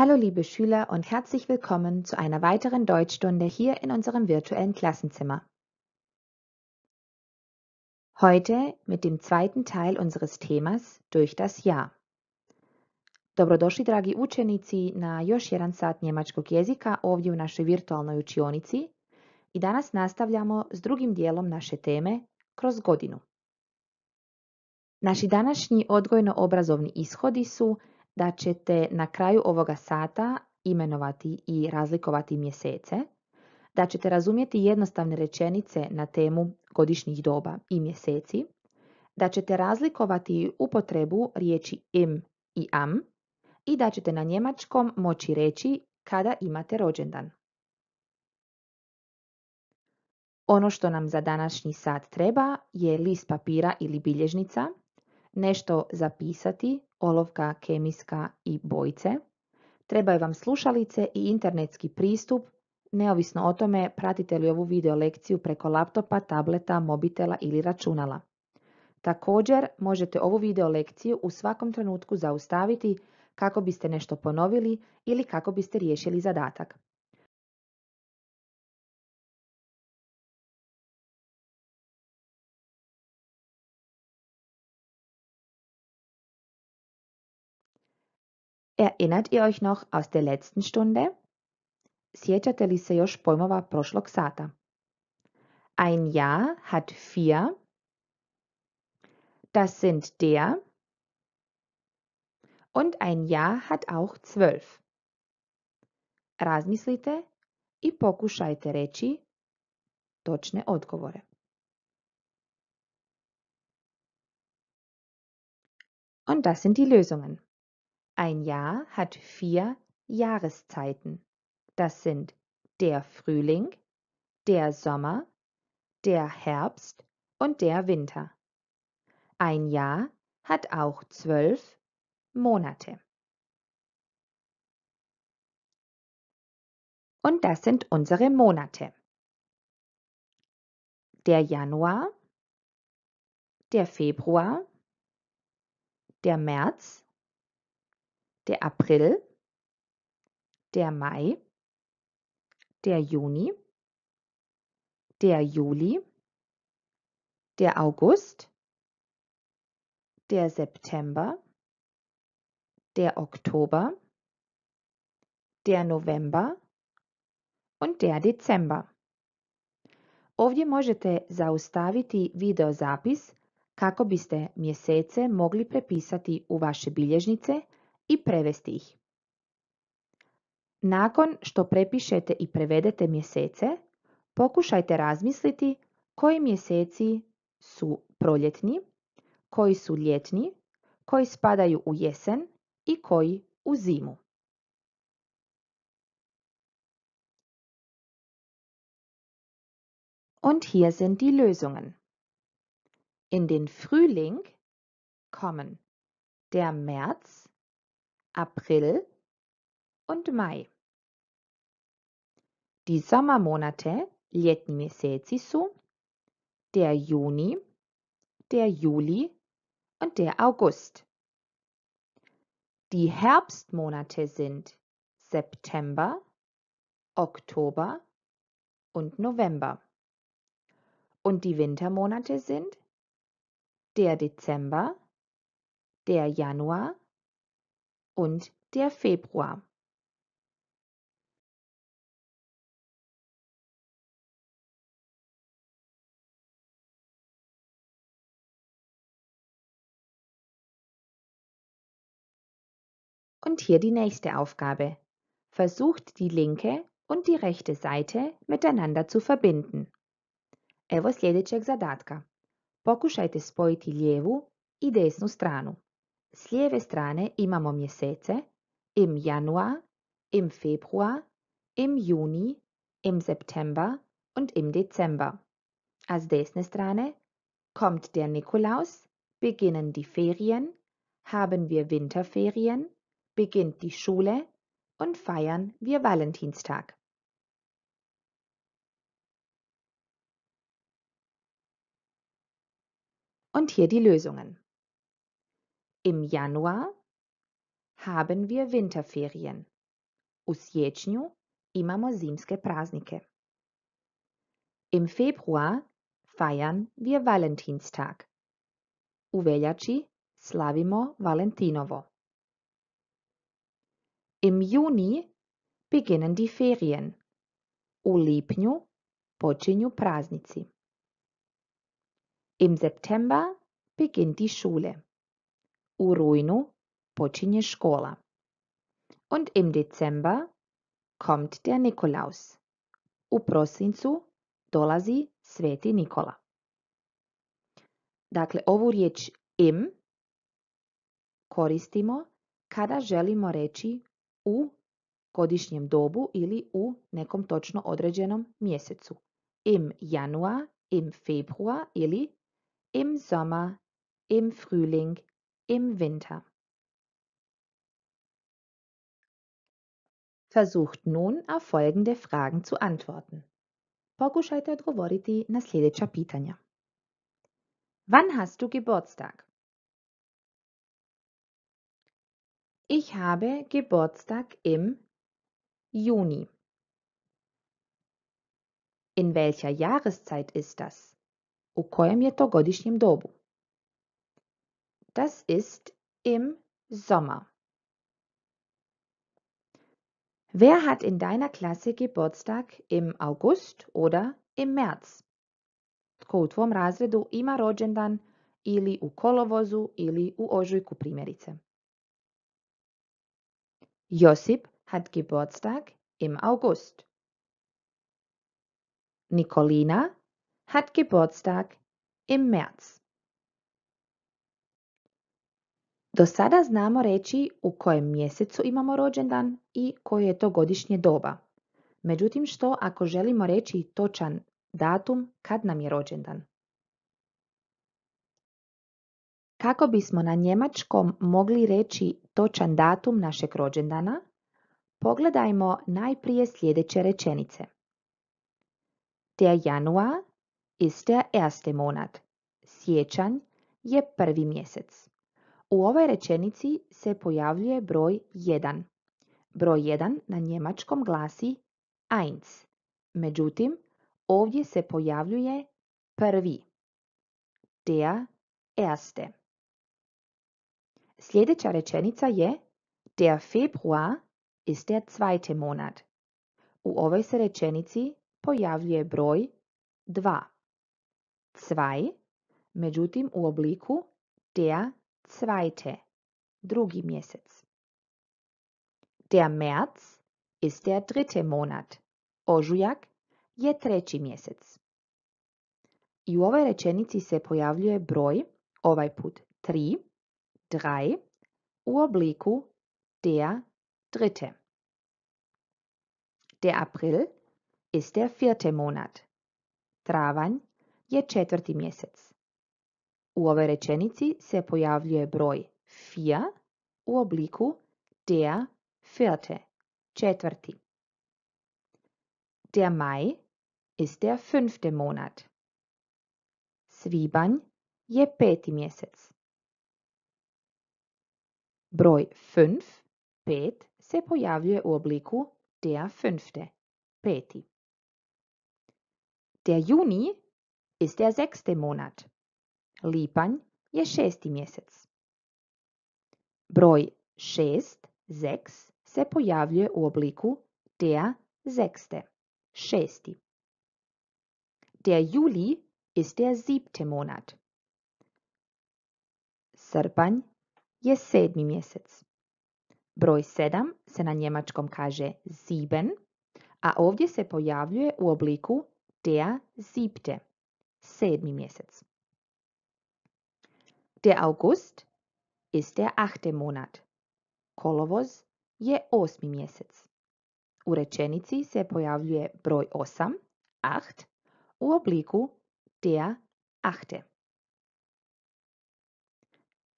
Hallo liebe Schüler und herzlich willkommen zu einer weiteren Deutschstunde hier in unserem virtuellen Klassenzimmer. Heute mit dem zweiten Teil unseres Themas durch das Jahr. Dobrodošli dragi učenici na još jedan sat njemačkog jezika ovdje u našoj virtualnoj učionici i danas nastavljamo s drugim dijelom naše teme kroz godinu. Naši današnji odgojno-obrazovni ishodi su da ćete na kraju ovoga sata imenovati i razlikovati mjesece, da ćete razumjeti jednostavne rečenice na temu godišnjih doba i mjeseci, da ćete razlikovati upotrebu riječi im i am i da ćete na njemačkom moći reći kada imate rođendan. Ono što nam za današnji sat treba je list papira ili bilježnica, nešto zapisati, olovka kemijska i bojice. Trebaju vam slušalice i internetski pristup, neovisno o tome pratite li ovu video lekciju preko laptopa, tableta, mobitela ili računala. Također možete ovu video lekciju u svakom trenutku zaustaviti kako biste nešto ponovili ili kako biste riješili zadatak. Erinnert ihr euch noch aus der letzten Stunde? Sjećate li se još pojmova prošlog sata? Ein Jahr hat vier. Das sind der. Und ein Jahr hat auch zwölf. Razmislite i pokušajte reći točne odgovore. Und das sind die Lösungen. Ein Jahr hat vier Jahreszeiten. Das sind der Frühling, der Sommer, der Herbst und der Winter. Ein Jahr hat auch zwölf Monate. Und das sind unsere Monate. Der Januar, der Februar, der März, der April, der Mai, der Juni, der Juli, der August, der September, der Oktober, der November und der Dezember. Ovdje možete zaustaviti video zapis kako biste mjesece mogli prepisati u vaše bilježnice i prevesti ih. Nakon što prepišete i prevedete mjesece, pokušajte razmisliti koji mjeseci su proljetni, koji su ljetni, koji spadaju u jesen i koji u zimu. Und hier sind die Lösungen. In den Frühling kommen der März, April und Mai. Die Sommermonate летні Месяцы der Juni, der Juli und der August. Die Herbstmonate sind September, Oktober und November. Und die Wintermonate sind der Dezember, der Januar und der Februar. Und hier die nächste Aufgabe. Versucht die linke und die rechte Seite miteinander zu verbinden. Evo sljedećeg zadatka. Pokušajte spojiti lijevu i desnu stranu. Slieve strane imamo mjesece, im Januar, im Februar, im Juni, im September und im Dezember. Als desne strane kommt der Nikolaus, beginnen die Ferien, haben wir Winterferien, beginnt die Schule und feiern wir Valentinstag. Und hier die Lösungen. Im Januar haben wir Winterferien. U siječnju imamo zimske praznike. Im Februar feiern wir Valentinstag. U veljači slavimo Valentinovo. Im Juni beginnen die Ferien. U lipnju počinju praznici. Im September beginnt die Schule. U rujnu počinje škola. Und im Dezember kommt der Nikolaus. U prosincu dolazi Sveti Nikola. Dakle, ovu riječ im koristimo kada želimo reći u godišnjem dobu ili u nekom točno određenom mjesecu. Im januar, im februar ili im sommer, im frühling, im Winter. Versucht nun auf folgende Fragen zu antworten. Pokušajte odgovoriti na sljedeća pitanja. Wann hast du Geburtstag? Ich habe Geburtstag im Juni. In welcher Jahreszeit ist das? U kojem je to godišnjem dobu? Das ist im Sommer. Wer hat in deiner Klasse Geburtstag im August oder im März? Tko razredu ima rođendan ili u kolovozu ili u ožujku primjerice? Josip hat Geburtstag im August. Nikolina hat Geburtstag im März. Do sada znamo reći u kojem mjesecu imamo rođendan i koje je to godišnje doba. Međutim, što ako želimo reći točan datum kad nam je rođendan? Kako bismo na njemačkom mogli reći točan datum našeg rođendana, pogledajmo najprije sljedeće rečenice. Der Januar ist der erste Monat. Sjećanj je prvi mjesec. U ovoj rečenici se pojavljuje broj 1. Broj 1 na njemačkom glasi eins. Međutim, ovdje se pojavljuje prvi. Der erste. Sljedeća rečenica je Der Februar ist der zweite Monat. U ovoj se rečenici pojavljuje broj 2. 2, međutim u obliku der zweite, drugi mjesec. Der März ist der dritte monat. Ožujak je treći mjesec. I u ovoj rečenici se pojavljuje broj, ovaj put 3, 3, u obliku der dritte. Der April ist der vierte Monat. Travanj je četvrti mjesec. U ovoj rečenici se pojavljuje broj 4 u obliku der vierte, četvrti. Der Mai ist der fünfte Monat. Svibanj je peti mjesec. Broj 5, pet, se pojavljuje u obliku der fünfte, peti. Der Juni ist der sechste Monat. Lipanj je šesti mjesec. Broj šest, zeks, se pojavljuje u obliku der zekste, šesti. Der Juli ist der siebte Monat. Srpanj je sedmi mjesec. Broj sedam se na njemačkom kaže sieben, a ovdje se pojavljuje u obliku der siebte, sedmi mjesec. Der August ist der 8. monat. Kolovoz je osmi mjesec. U rečenici se pojavljuje broj 8, acht, u obliku der achte.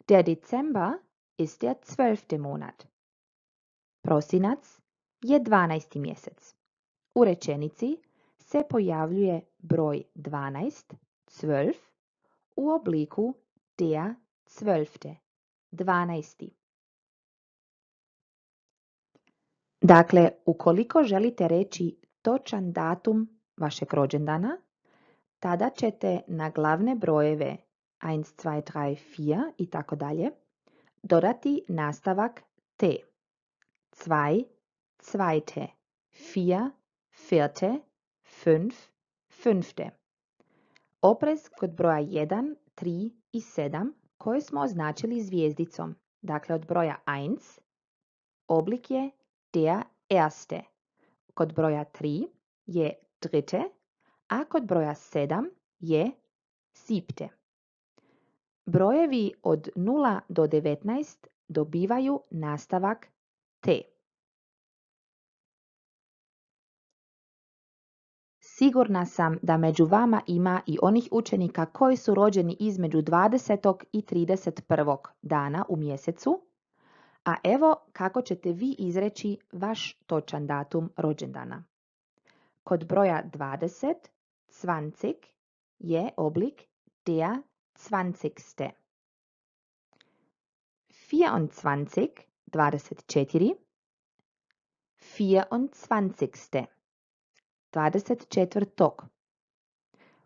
Der Dezember ist der 12 Monat. Prosinac je 12. mjesec. U rečenici se pojavljuje broj 12, 12 u obliku der zwölfte, dvanaesti. Dakle, ukoliko želite reći točan datum vašeg rođendana, tada ćete na glavne brojeve 1, 2, 3, 4 i tako dalje dodati nastavak T. 2, 2, 4, 4, 5, 5. Oprez kod broja 1, 3 i 7 koje smo označili zvijezdicom, dakle od broja 1 oblik je der erste. Kod broja 3 je dritte, a kod broja 7 je siebte. Brojevi od 0 do 19 dobivaju nastavak te. Sigurna sam da među vama ima i onih učenika koji su rođeni između 20. i 31. dana u mjesecu, a evo kako ćete vi izreći vaš točan datum rođendana. Kod broja 20, cvancik je oblik der cvancikste. 24, 24, 24. 24.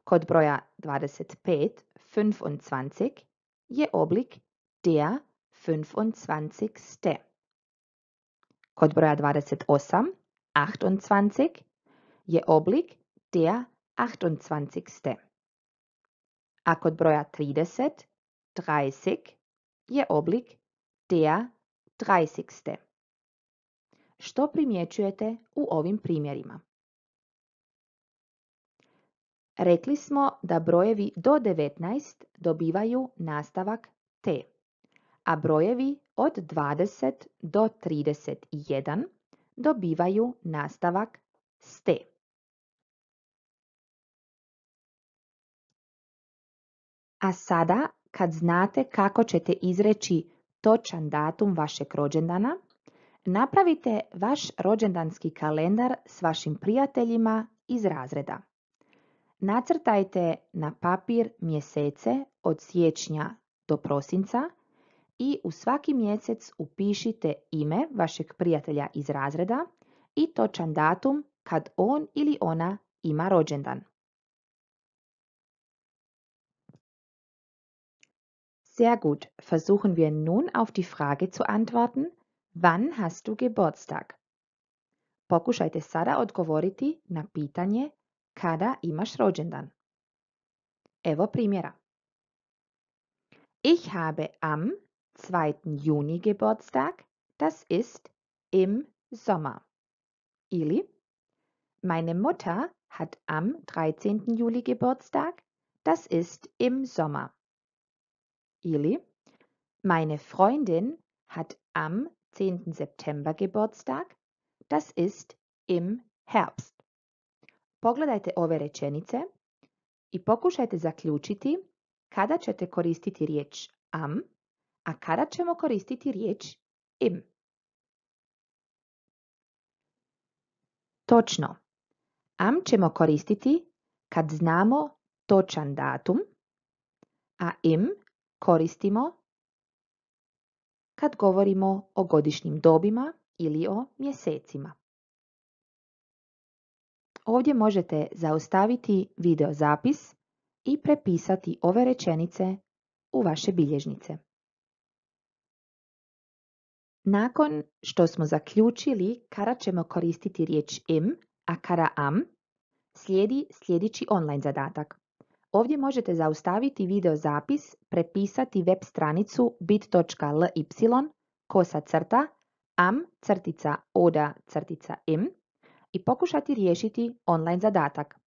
Kod broja 25, 25 je oblik der 25. Kod broja 28, 28 je oblik der 28. A kod broja 30, 30 je oblik der 30. Što primjećujete u ovim primjerima? Rekli smo da brojevi do 19 dobivaju nastavak T, a brojevi od 20 do 31 dobivaju nastavak T. A sada, kad znate kako ćete izreći točan datum vašeg rođendana, napravite vaš rođendanski kalendar s vašim prijateljima iz razreda. Nacrtajte na papir mjesece od siječnja do prosinca i u svaki mjesec upišite ime vašeg prijatelja iz razreda i točan datum kad on ili ona ima rođendan. Sehr gut. Versuchen wir nun auf die Frage zu antworten, wann hast du Geburtstag? Pokušajte sada odgovoriti na pitanje kada imaš rođendan. Evo primjera. Ich habe am 2. Juni Geburtstag, das ist im Sommer. Ili, meine Mutter hat am 13. Juli Geburtstag, das ist im Sommer. Ili, meine Freundin hat am 10. September Geburtstag, das ist im Herbst. Pogledajte ove rečenice i pokušajte zaključiti kada ćete koristiti riječ am, a kada ćemo koristiti riječ im. Točno. Am ćemo koristiti kad znamo točan datum, a im koristimo kad govorimo o godišnjim dobima ili o mjesecima. Ovdje možete zaustaviti video zapis i prepisati ove rečenice u vaše bilježnice. Nakon što smo zaključili kada ćemo koristiti riječ im, a kada am, slijedi sljedeći online zadatak. Ovdje možete zaustaviti video zapis, prepisati web stranicu bit.ly kosa crta am crtica oda crtica im i pokušati riješiti online zadatak.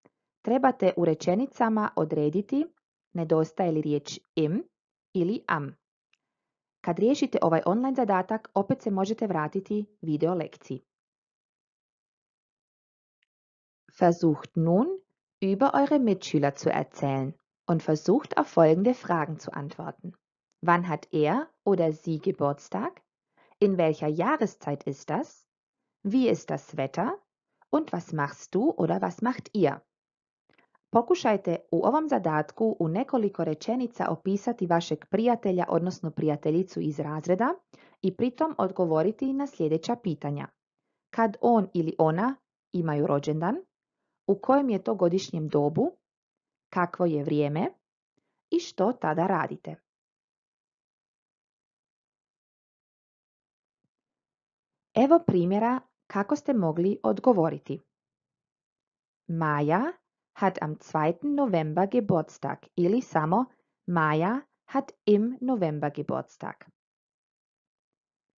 Trebate u rečenicama odrediti nedostaje li riječ im ili am. Kad riješite ovaj online zadatak, opet se možete vratiti video lekciji. Versucht nun, über eure Mitschüler zu erzählen und versucht auf folgende Fragen zu antworten. Wann hat er oder sie Geburtstag? In welcher Jahreszeit ist das? Wie ist das Wetter? und was machst du oder was macht ihr. Pokušajte u ovom zadatku u nekoliko rečenica opisati vašeg prijatelja odnosno prijateljicu iz razreda i pritom odgovoriti na sljedeća pitanja. Kad on ili ona imaju rođendan, u kojem je to godišnjem dobu, kakvo je vrijeme i što tada radite. Evo primjera kako ste mogli odgovoriti. Maja hat am 2. November Geburtstag ili samo Maja hat im November Geburtstag.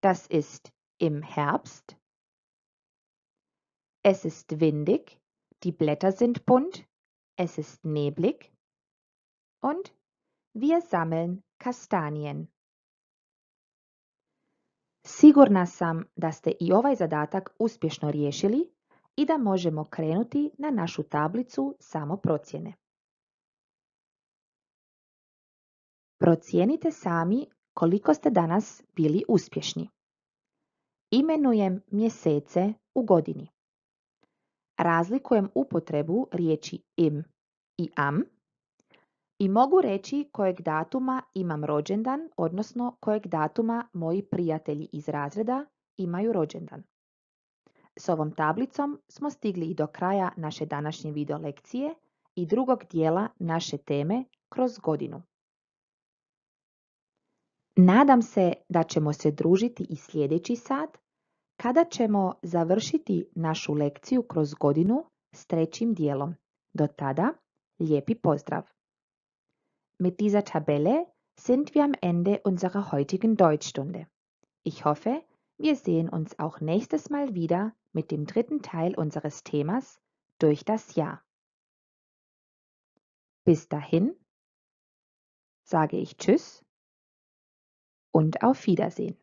Das ist im Herbst. Es ist windig, die Blätter sind bunt, es ist neblig. Und wir sammeln Kastanien. Sigurna sam da ste i ovaj zadatak uspješno riješili i da možemo krenuti na našu tablicu procjene. Procijenite sami koliko ste danas bili uspješni. Imenujem mjesece u godini. Razlikujem upotrebu riječi im i am i mogu reći kojeg datuma imam rođendan, odnosno kojeg datuma moji prijatelji iz razreda imaju rođendan. S ovom tablicom smo stigli i do kraja naše današnje video lekcije i drugog dijela naše teme kroz godinu. Nadam se da ćemo se družiti i sljedeći sat kada ćemo završiti našu lekciju kroz godinu s trećim dijelom. Do tada, lijepi pozdrav! Mit dieser Tabelle sind wir am Ende unserer heutigen Deutschstunde. Ich hoffe, wir sehen uns auch nächstes Mal wieder mit dem dritten Teil unseres Themas durch das Jahr. Bis dahin sage ich Tschüss und auf Wiedersehen.